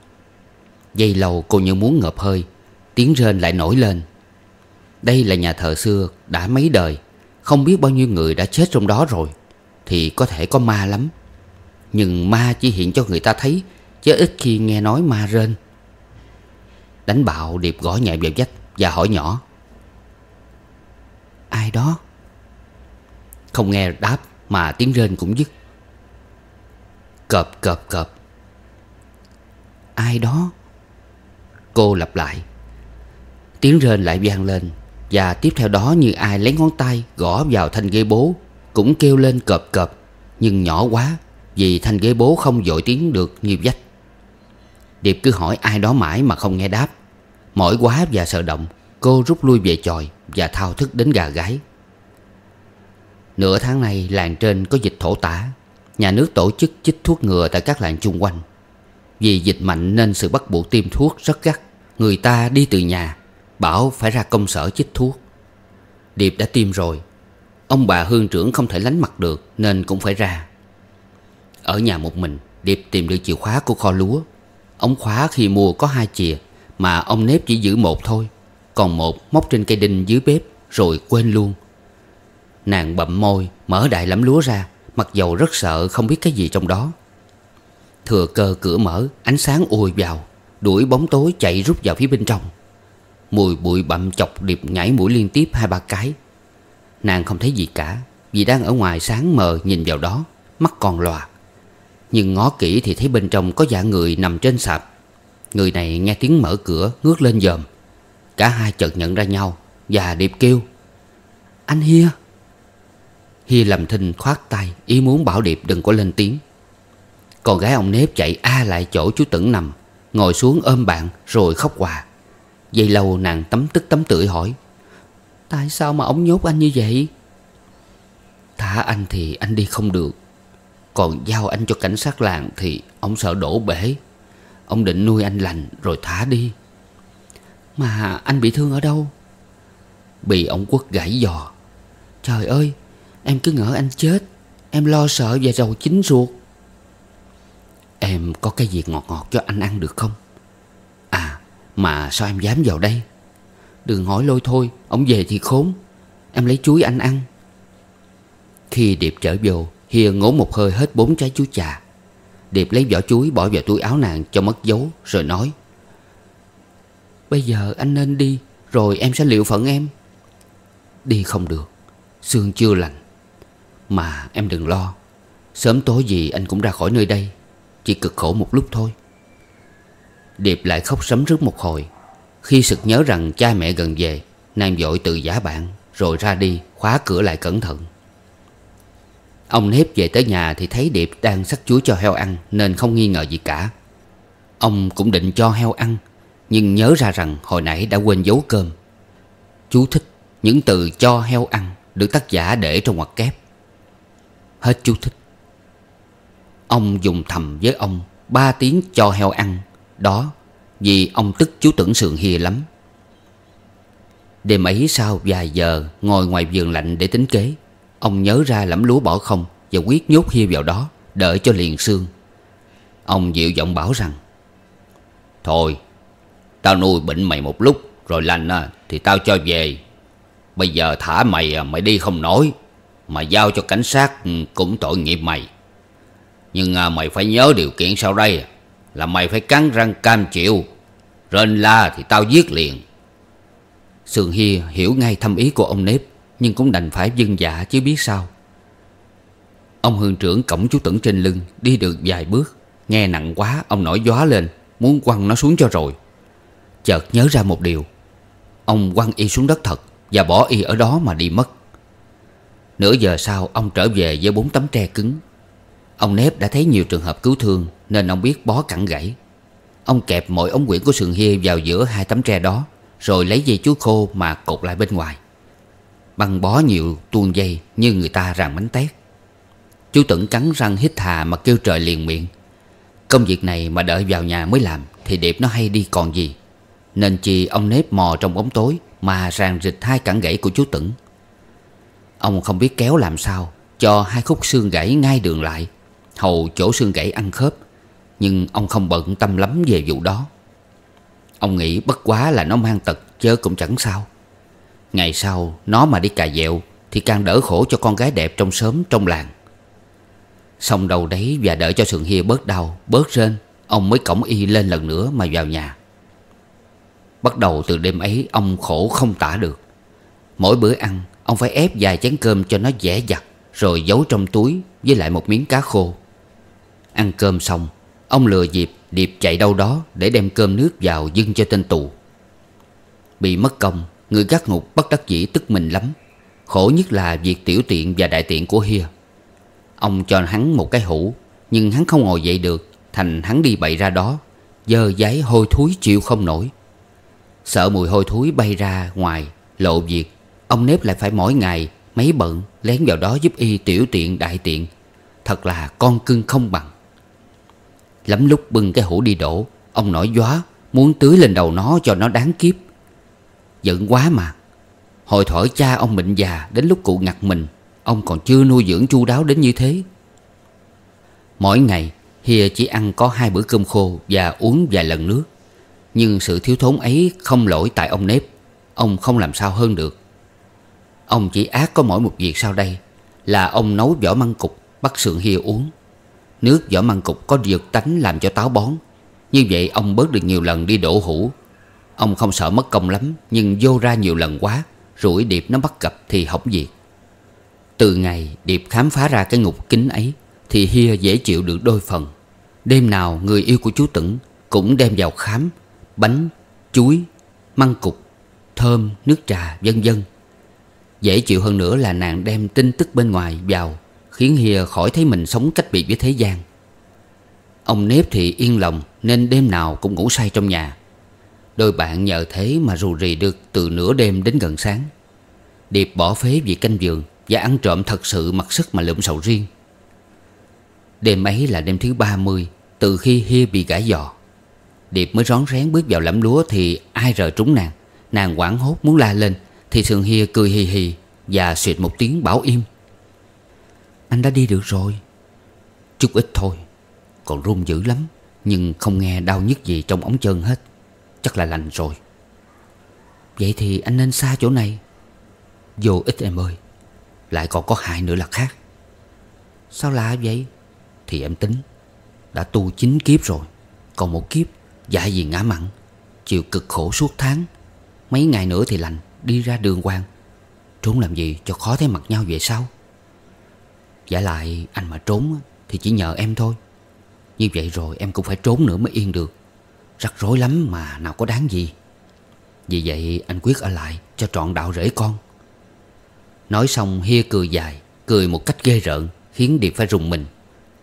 Dây lâu cô như muốn ngợp hơi Tiếng rên lại nổi lên Đây là nhà thờ xưa đã mấy đời Không biết bao nhiêu người đã chết trong đó rồi Thì có thể có ma lắm Nhưng ma chỉ hiện cho người ta thấy Chứ ít khi nghe nói ma rên Đánh bạo Điệp gõ nhẹ vào vách Và hỏi nhỏ Ai đó không nghe đáp mà tiếng rên cũng dứt cợp cợp cợp Ai đó Cô lặp lại Tiếng rên lại vang lên Và tiếp theo đó như ai lấy ngón tay gõ vào thanh ghế bố Cũng kêu lên cợp cợp Nhưng nhỏ quá Vì thanh ghế bố không dội tiếng được như dách Điệp cứ hỏi ai đó mãi mà không nghe đáp Mỏi quá và sợ động Cô rút lui về tròi Và thao thức đến gà gáy Nửa tháng nay làng trên có dịch thổ tả Nhà nước tổ chức chích thuốc ngừa tại các làng chung quanh Vì dịch mạnh nên sự bắt buộc tiêm thuốc rất gắt Người ta đi từ nhà Bảo phải ra công sở chích thuốc Điệp đã tiêm rồi Ông bà hương trưởng không thể lánh mặt được Nên cũng phải ra Ở nhà một mình Điệp tìm được chìa khóa của kho lúa Ống khóa khi mua có hai chìa Mà ông nếp chỉ giữ một thôi Còn một móc trên cây đinh dưới bếp Rồi quên luôn Nàng bậm môi Mở đại lắm lúa ra Mặc dầu rất sợ không biết cái gì trong đó Thừa cơ cửa mở Ánh sáng ùi vào Đuổi bóng tối chạy rút vào phía bên trong Mùi bụi bặm chọc điệp nhảy mũi liên tiếp hai ba cái Nàng không thấy gì cả Vì đang ở ngoài sáng mờ nhìn vào đó Mắt còn lòa Nhưng ngó kỹ thì thấy bên trong có dạng người nằm trên sạp Người này nghe tiếng mở cửa Ngước lên dòm Cả hai chợt nhận ra nhau Và điệp kêu Anh Hia Hi làm thinh khoát tay Ý muốn Bảo Điệp đừng có lên tiếng Con gái ông nếp chạy a lại chỗ chú Tửng nằm Ngồi xuống ôm bạn rồi khóc hòa Dây lâu nàng tấm tức tấm tưởi hỏi Tại sao mà ông nhốt anh như vậy Thả anh thì anh đi không được Còn giao anh cho cảnh sát làng Thì ông sợ đổ bể Ông định nuôi anh lành rồi thả đi Mà anh bị thương ở đâu Bị ông quốc gãy giò Trời ơi Em cứ ngỡ anh chết Em lo sợ và rầu chín ruột Em có cái gì ngọt ngọt cho anh ăn được không À mà sao em dám vào đây Đừng hỏi lôi thôi Ông về thì khốn Em lấy chuối anh ăn Khi Điệp trở vô hiền ngố một hơi hết bốn trái chuối trà Điệp lấy vỏ chuối bỏ vào túi áo nàng cho mất dấu Rồi nói Bây giờ anh nên đi Rồi em sẽ liệu phận em Đi không được xương chưa lành mà em đừng lo Sớm tối gì anh cũng ra khỏi nơi đây Chỉ cực khổ một lúc thôi Điệp lại khóc sấm rứt một hồi Khi sực nhớ rằng cha mẹ gần về nam dội tự giả bạn Rồi ra đi khóa cửa lại cẩn thận Ông nếp về tới nhà thì thấy Điệp đang sắc chuối cho heo ăn Nên không nghi ngờ gì cả Ông cũng định cho heo ăn Nhưng nhớ ra rằng hồi nãy đã quên giấu cơm Chú thích những từ cho heo ăn Được tác giả để trong ngoặc kép Hết chú thích Ông dùng thầm với ông Ba tiếng cho heo ăn Đó Vì ông tức chú tưởng sườn hìa lắm Đêm ấy sau vài giờ Ngồi ngoài vườn lạnh để tính kế Ông nhớ ra lẫm lúa bỏ không Và quyết nhốt hia vào đó Đợi cho liền xương Ông dịu giọng bảo rằng Thôi Tao nuôi bệnh mày một lúc Rồi lành à, thì tao cho về Bây giờ thả mày à, mày đi không nổi mà giao cho cảnh sát cũng tội nghiệp mày Nhưng à, mày phải nhớ điều kiện sau đây Là mày phải cắn răng cam chịu Rên la thì tao giết liền Sườn Hi hiểu ngay thâm ý của ông Nếp Nhưng cũng đành phải dưng dạ chứ biết sao Ông hương trưởng cổng chú Tửng trên lưng Đi được vài bước Nghe nặng quá ông nổi gió lên Muốn quăng nó xuống cho rồi Chợt nhớ ra một điều Ông quăng y xuống đất thật Và bỏ y ở đó mà đi mất Nửa giờ sau ông trở về với bốn tấm tre cứng Ông Nếp đã thấy nhiều trường hợp cứu thương Nên ông biết bó cẳng gãy Ông kẹp mọi ống quyển của sườn hia vào giữa hai tấm tre đó Rồi lấy dây chuối khô mà cột lại bên ngoài Băng bó nhiều tuôn dây như người ta ràng bánh tét Chú tẩn cắn răng hít thà mà kêu trời liền miệng Công việc này mà đợi vào nhà mới làm Thì Điệp nó hay đi còn gì Nên chi ông nếp mò trong bóng tối Mà ràng rịch hai cẳng gãy của chú Tửng Ông không biết kéo làm sao Cho hai khúc xương gãy ngay đường lại Hầu chỗ xương gãy ăn khớp Nhưng ông không bận tâm lắm về vụ đó Ông nghĩ bất quá là nó mang tật Chớ cũng chẳng sao Ngày sau nó mà đi cà dẹo Thì càng đỡ khổ cho con gái đẹp trong sớm trong làng Xong đầu đấy và đợi cho sườn hia bớt đau Bớt rên Ông mới cổng y lên lần nữa mà vào nhà Bắt đầu từ đêm ấy Ông khổ không tả được Mỗi bữa ăn Ông phải ép vài chén cơm cho nó dễ dặt Rồi giấu trong túi với lại một miếng cá khô Ăn cơm xong Ông lừa dịp Điệp chạy đâu đó để đem cơm nước vào dưng cho tên tù Bị mất công Người gác ngục bất đắc dĩ tức mình lắm Khổ nhất là việc tiểu tiện và đại tiện của Hia Ông cho hắn một cái hũ Nhưng hắn không ngồi dậy được Thành hắn đi bậy ra đó Dơ giấy hôi thối chịu không nổi Sợ mùi hôi thối bay ra ngoài Lộ việc Ông nếp lại phải mỗi ngày Mấy bận lén vào đó giúp y tiểu tiện đại tiện Thật là con cưng không bằng Lắm lúc bưng cái hũ đi đổ Ông nổi gió Muốn tưới lên đầu nó cho nó đáng kiếp Giận quá mà Hồi thổi cha ông bệnh già Đến lúc cụ ngặt mình Ông còn chưa nuôi dưỡng chu đáo đến như thế Mỗi ngày hìa chỉ ăn có hai bữa cơm khô Và uống vài lần nước Nhưng sự thiếu thốn ấy không lỗi tại ông nếp Ông không làm sao hơn được Ông chỉ ác có mỗi một việc sau đây Là ông nấu vỏ măng cục Bắt sườn hia uống Nước vỏ măng cục có dược tánh làm cho táo bón Như vậy ông bớt được nhiều lần đi đổ hũ Ông không sợ mất công lắm Nhưng vô ra nhiều lần quá Rủi Điệp nó bắt gặp thì hỏng việc Từ ngày Điệp khám phá ra cái ngục kính ấy Thì Hia dễ chịu được đôi phần Đêm nào người yêu của chú Tửng Cũng đem vào khám Bánh, chuối, măng cục Thơm, nước trà vân vân Dễ chịu hơn nữa là nàng đem tin tức bên ngoài vào Khiến Hia khỏi thấy mình sống cách biệt với thế gian Ông Nếp thì yên lòng Nên đêm nào cũng ngủ say trong nhà Đôi bạn nhờ thế mà rù rì được từ nửa đêm đến gần sáng Điệp bỏ phế vì canh giường Và ăn trộm thật sự mặc sức mà lượm sầu riêng Đêm ấy là đêm thứ 30 Từ khi Hia bị gãi giò Điệp mới rón rén bước vào lẫm lúa Thì ai rờ trúng nàng Nàng quảng hốt muốn la lên thì Sườn Hia cười hì hì Và suyệt một tiếng bảo im Anh đã đi được rồi Chút ít thôi Còn run dữ lắm Nhưng không nghe đau nhức gì trong ống chân hết Chắc là lành rồi Vậy thì anh nên xa chỗ này Vô ít em ơi Lại còn có hại nữa là khác Sao lạ vậy Thì em tính Đã tu chín kiếp rồi Còn một kiếp Dạ gì ngã mặn Chịu cực khổ suốt tháng Mấy ngày nữa thì lành đi ra đường hoàng Trốn làm gì cho khó thấy mặt nhau về sau Giả lại anh mà trốn Thì chỉ nhờ em thôi Như vậy rồi em cũng phải trốn nữa mới yên được Rắc rối lắm mà nào có đáng gì Vì vậy anh quyết ở lại Cho trọn đạo rễ con Nói xong hia cười dài Cười một cách ghê rợn Khiến Điệp phải rùng mình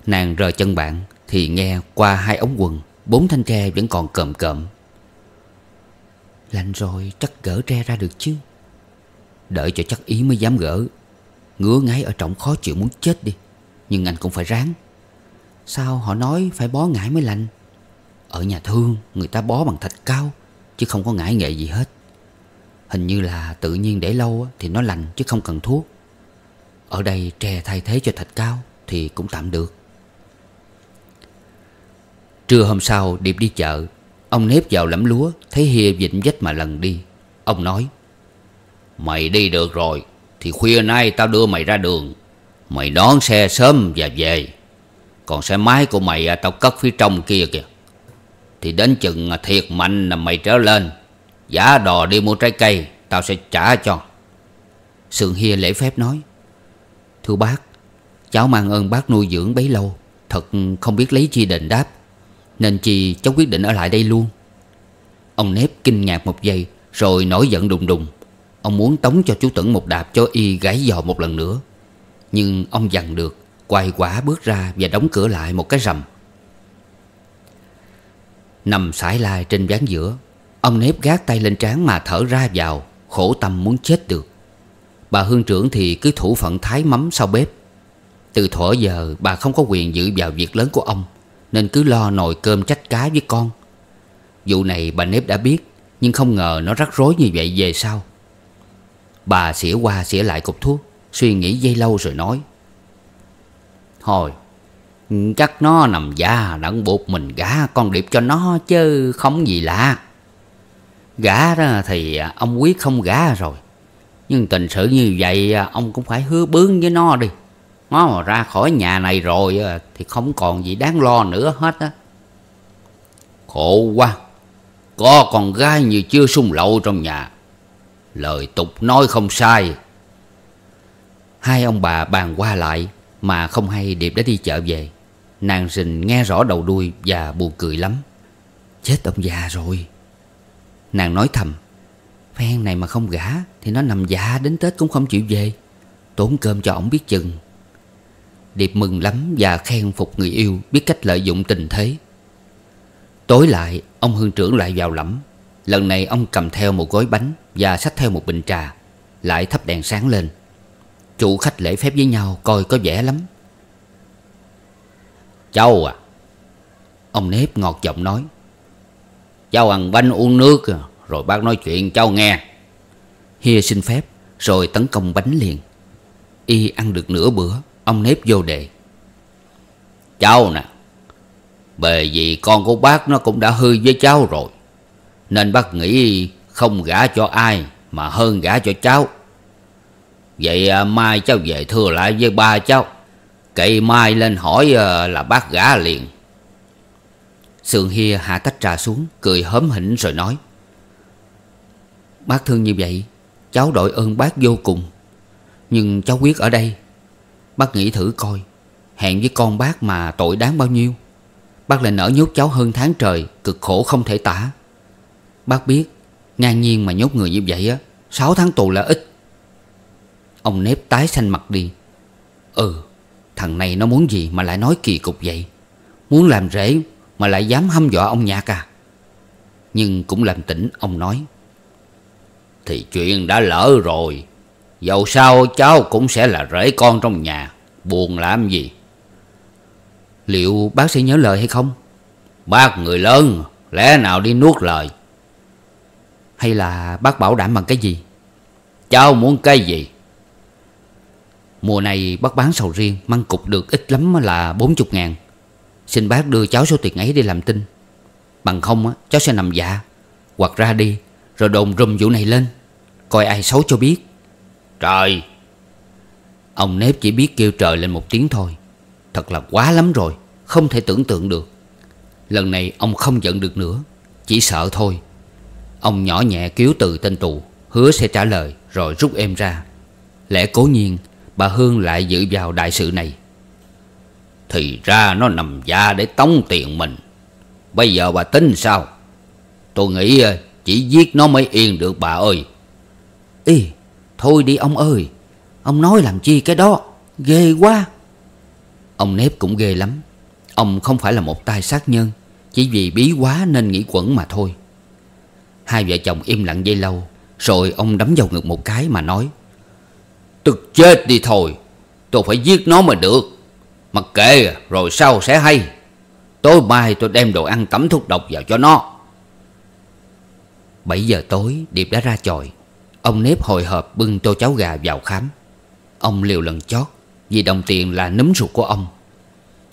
Nàng rời chân bạn Thì nghe qua hai ống quần Bốn thanh tre vẫn còn cộm cộm Lành rồi chắc gỡ tre ra được chứ Đợi cho chắc ý mới dám gỡ Ngứa ngáy ở trọng khó chịu muốn chết đi Nhưng anh cũng phải ráng Sao họ nói phải bó ngải mới lành Ở nhà thương người ta bó bằng thạch cao Chứ không có ngải nghệ gì hết Hình như là tự nhiên để lâu thì nó lành chứ không cần thuốc Ở đây tre thay thế cho thạch cao thì cũng tạm được Trưa hôm sau Điệp đi chợ Ông nếp vào lẫm lúa Thấy Hia vịnh vách mà lần đi Ông nói Mày đi được rồi Thì khuya nay tao đưa mày ra đường Mày đón xe sớm và về Còn xe máy của mày à, tao cất phía trong kia kìa Thì đến chừng à, thiệt mạnh là mày trở lên Giả đò đi mua trái cây Tao sẽ trả cho Sườn Hia lễ phép nói Thưa bác Cháu mang ơn bác nuôi dưỡng bấy lâu Thật không biết lấy chi đền đáp nên chi cháu quyết định ở lại đây luôn Ông nếp kinh ngạc một giây Rồi nổi giận đùng đùng Ông muốn tống cho chú Tẩn một đạp cho y gái giò một lần nữa Nhưng ông dằn được Quay quả bước ra và đóng cửa lại một cái rầm Nằm sải lai trên ván giữa Ông nếp gác tay lên trán mà thở ra vào Khổ tâm muốn chết được Bà hương trưởng thì cứ thủ phận thái mắm sau bếp Từ thuở giờ bà không có quyền giữ vào việc lớn của ông nên cứ lo nồi cơm trách cá với con Vụ này bà nếp đã biết Nhưng không ngờ nó rắc rối như vậy về sau Bà xỉa qua xỉa lại cục thuốc Suy nghĩ dây lâu rồi nói Thôi Chắc nó nằm da đặng buộc mình gả con điệp cho nó chứ không gì lạ Gả ra thì ông quyết không gả rồi Nhưng tình sự như vậy ông cũng phải hứa bướng với nó đi nó mà ra khỏi nhà này rồi thì không còn gì đáng lo nữa hết á khổ quá có con gái như chưa sung lậu trong nhà lời tục nói không sai hai ông bà bàn qua lại mà không hay điệp đã đi chợ về nàng rình nghe rõ đầu đuôi và buồn cười lắm chết ông già rồi nàng nói thầm phen này mà không gả thì nó nằm già đến tết cũng không chịu về tốn cơm cho ổng biết chừng Điệp mừng lắm và khen phục người yêu biết cách lợi dụng tình thế Tối lại ông hương trưởng lại vào lẫm Lần này ông cầm theo một gói bánh và xách theo một bình trà Lại thắp đèn sáng lên Chủ khách lễ phép với nhau coi có vẻ lắm Châu à Ông nếp ngọt giọng nói Cháu ăn bánh uống nước à? Rồi bác nói chuyện cháu nghe Hia xin phép Rồi tấn công bánh liền Y ăn được nửa bữa Ông nếp vô đề Cháu nè Bởi vì con của bác nó cũng đã hư với cháu rồi Nên bác nghĩ không gả cho ai Mà hơn gả cho cháu Vậy à, mai cháu về thưa lại với ba cháu Cậy mai lên hỏi à, là bác gả liền Sườn Hia hạ tách trà xuống Cười hớm hỉnh rồi nói Bác thương như vậy Cháu đội ơn bác vô cùng Nhưng cháu quyết ở đây Bác nghĩ thử coi Hẹn với con bác mà tội đáng bao nhiêu Bác lại nỡ nhốt cháu hơn tháng trời Cực khổ không thể tả Bác biết Ngang nhiên mà nhốt người như vậy á 6 tháng tù là ít Ông nếp tái xanh mặt đi Ừ Thằng này nó muốn gì mà lại nói kỳ cục vậy Muốn làm rễ Mà lại dám hâm dọa ông nhạc à Nhưng cũng làm tỉnh ông nói Thì chuyện đã lỡ rồi Dẫu sao cháu cũng sẽ là rể con trong nhà Buồn làm gì Liệu bác sẽ nhớ lời hay không Bác người lớn Lẽ nào đi nuốt lời Hay là bác bảo đảm bằng cái gì Cháu muốn cái gì Mùa này bác bán sầu riêng Măng cục được ít lắm là 40 ngàn Xin bác đưa cháu số tiền ấy đi làm tin Bằng không cháu sẽ nằm dạ Hoặc ra đi Rồi đồn rùm vụ này lên Coi ai xấu cho biết Trời Ông nếp chỉ biết kêu trời lên một tiếng thôi Thật là quá lắm rồi Không thể tưởng tượng được Lần này ông không giận được nữa Chỉ sợ thôi Ông nhỏ nhẹ cứu từ tên tù Hứa sẽ trả lời rồi rút em ra Lẽ cố nhiên bà Hương lại dự vào đại sự này Thì ra nó nằm ra để tống tiền mình Bây giờ bà tính sao Tôi nghĩ ờ, chỉ giết nó mới yên được bà ơi Ý Thôi đi ông ơi Ông nói làm chi cái đó Ghê quá Ông nếp cũng ghê lắm Ông không phải là một tai sát nhân Chỉ vì bí quá nên nghĩ quẩn mà thôi Hai vợ chồng im lặng dây lâu Rồi ông đấm vào ngực một cái mà nói Tức chết đi thôi Tôi phải giết nó mà được Mặc kệ rồi sau sẽ hay Tối mai tôi đem đồ ăn tẩm thuốc độc vào cho nó 7 giờ tối Điệp đã ra chòi Ông nếp hồi hộp bưng tô cháo gà vào khám Ông liều lần chót Vì đồng tiền là nấm ruột của ông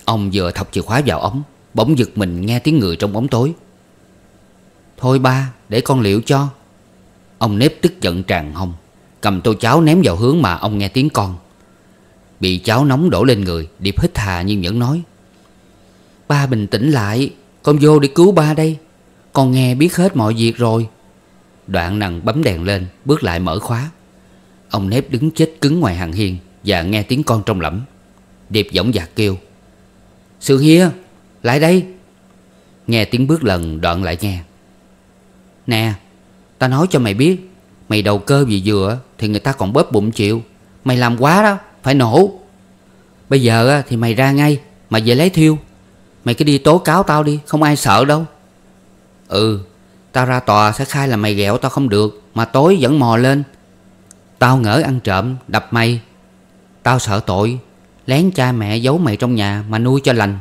Ông vừa thọc chìa khóa vào ống Bỗng giật mình nghe tiếng người trong bóng tối Thôi ba để con liệu cho Ông nếp tức giận tràn hông Cầm tô cháo ném vào hướng mà ông nghe tiếng con Bị cháo nóng đổ lên người Điệp hít hà nhưng vẫn nói Ba bình tĩnh lại Con vô để cứu ba đây Con nghe biết hết mọi việc rồi Đoạn nàng bấm đèn lên Bước lại mở khóa Ông nếp đứng chết cứng ngoài hàng hiên Và nghe tiếng con trong lẫm Điệp giọng dạc kêu sư hia lại đây Nghe tiếng bước lần đoạn lại nghe Nè Ta nói cho mày biết Mày đầu cơ vì dừa Thì người ta còn bóp bụng chịu Mày làm quá đó Phải nổ Bây giờ thì mày ra ngay Mà về lấy thiêu Mày cứ đi tố cáo tao đi Không ai sợ đâu Ừ Tao ra tòa sẽ khai là mày ghẹo tao không được Mà tối vẫn mò lên Tao ngỡ ăn trộm đập mày Tao sợ tội Lén cha mẹ giấu mày trong nhà mà nuôi cho lành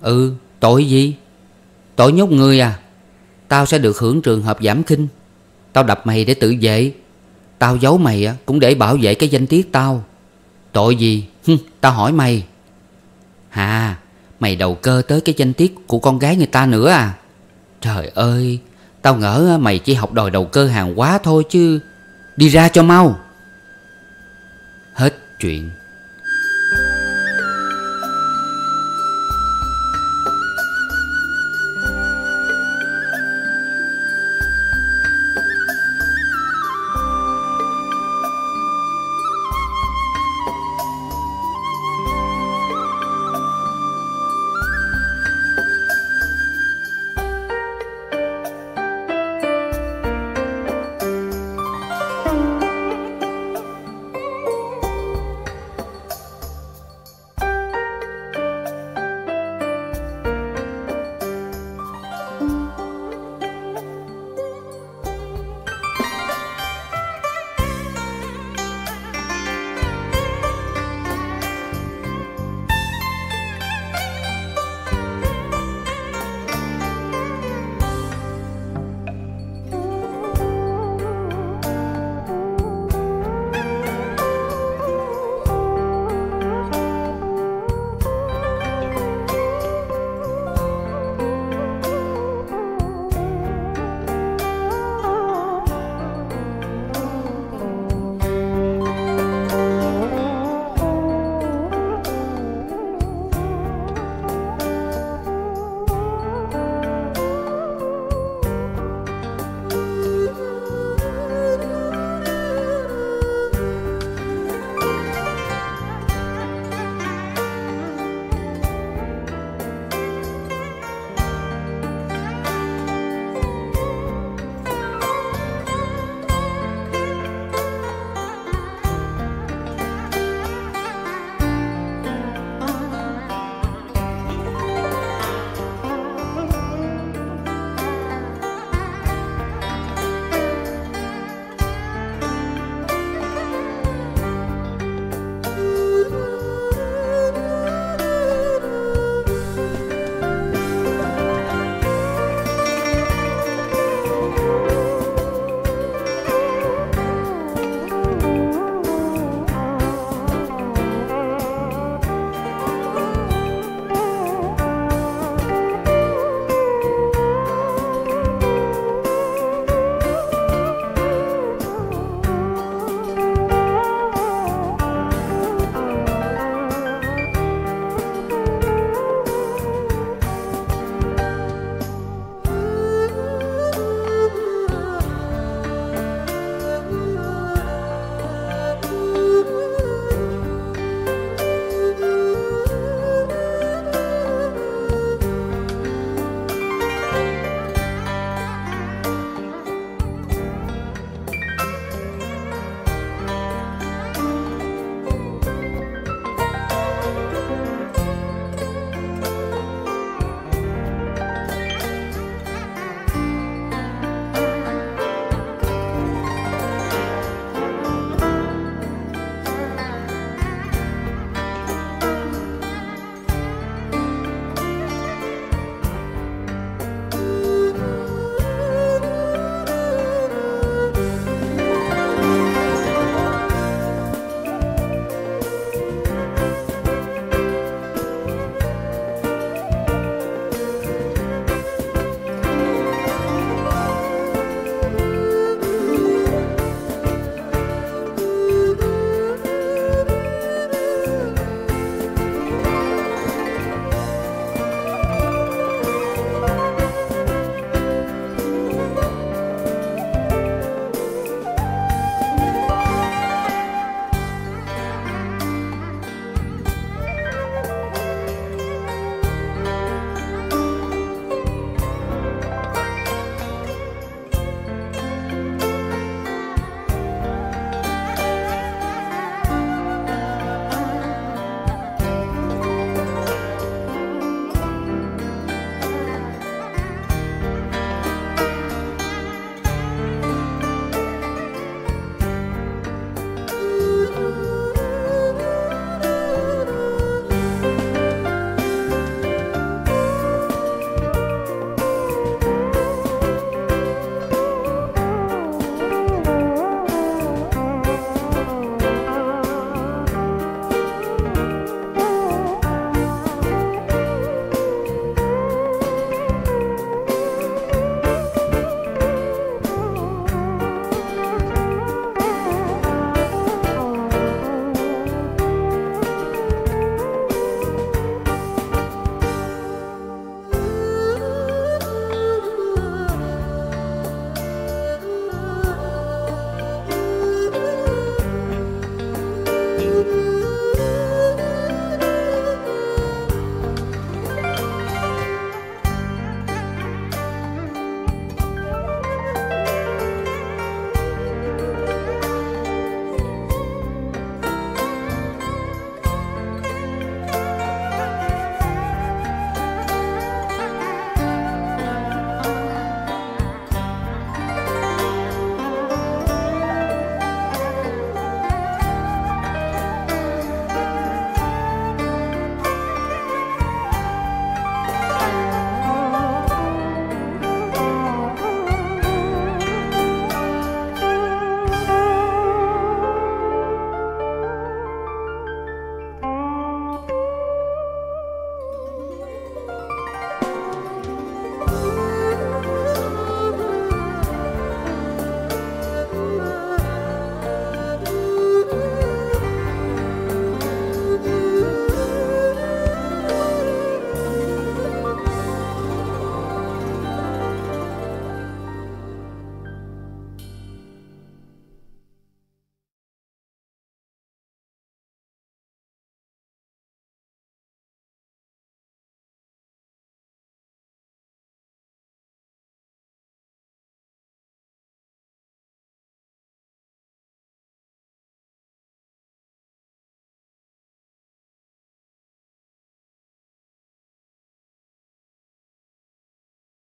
Ừ tội gì Tội nhốt người à Tao sẽ được hưởng trường hợp giảm khinh Tao đập mày để tự vệ Tao giấu mày cũng để bảo vệ cái danh tiết tao Tội gì Hừ, Tao hỏi mày Hà Mày đầu cơ tới cái danh tiết của con gái người ta nữa à Trời ơi Tao ngỡ mày chỉ học đòi đầu cơ hàng quá thôi chứ Đi ra cho mau Hết chuyện